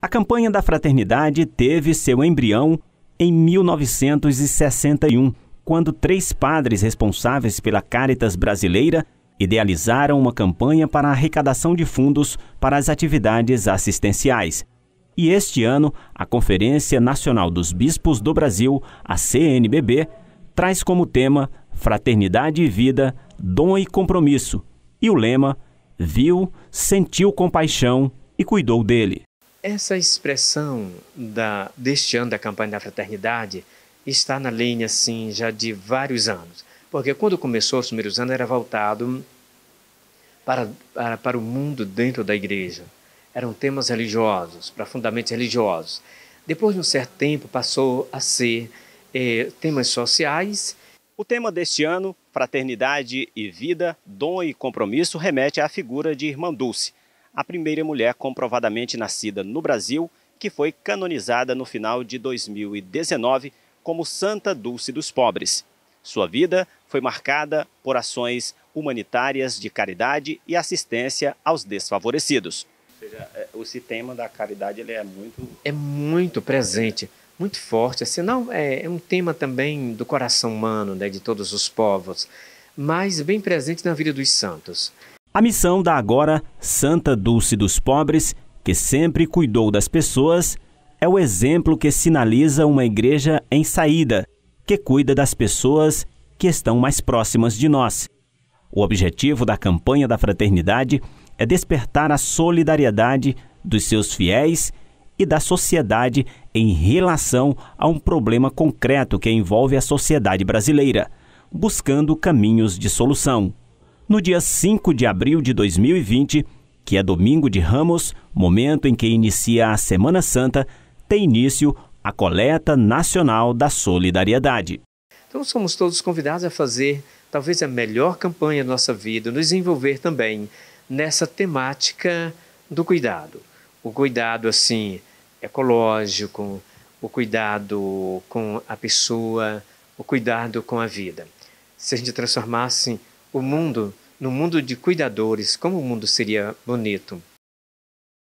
A campanha da fraternidade teve seu embrião em 1961, quando três padres responsáveis pela Caritas brasileira idealizaram uma campanha para a arrecadação de fundos para as atividades assistenciais. E este ano, a Conferência Nacional dos Bispos do Brasil, a CNBB, traz como tema Fraternidade e Vida, Dom e Compromisso, e o lema Viu, Sentiu Compaixão e Cuidou dele. Essa expressão da, deste ano da campanha da fraternidade está na linha, assim, já de vários anos. Porque quando começou os primeiros anos, era voltado para, para, para o mundo dentro da igreja. Eram temas religiosos, profundamente religiosos. Depois de um certo tempo, passou a ser eh, temas sociais. O tema deste ano, Fraternidade e Vida, Dom e Compromisso, remete à figura de Irmã Dulce, a primeira mulher comprovadamente nascida no Brasil, que foi canonizada no final de 2019 como Santa Dulce dos Pobres. Sua vida foi marcada por ações humanitárias de caridade e assistência aos desfavorecidos. Ou seja, é, esse tema da caridade ele é muito é muito presente, muito forte. Senão é, é um tema também do coração humano, né, de todos os povos, mas bem presente na vida dos santos. A missão da agora Santa Dulce dos Pobres, que sempre cuidou das pessoas, é o exemplo que sinaliza uma igreja em saída, que cuida das pessoas que estão mais próximas de nós. O objetivo da campanha da fraternidade é despertar a solidariedade dos seus fiéis e da sociedade em relação a um problema concreto que envolve a sociedade brasileira, buscando caminhos de solução no dia 5 de abril de 2020, que é domingo de Ramos, momento em que inicia a Semana Santa, tem início a coleta nacional da solidariedade. Então somos todos convidados a fazer talvez a melhor campanha da nossa vida, nos envolver também nessa temática do cuidado. O cuidado assim ecológico, o cuidado com a pessoa, o cuidado com a vida. Se a gente transformasse o mundo, no mundo de cuidadores, como o mundo seria bonito.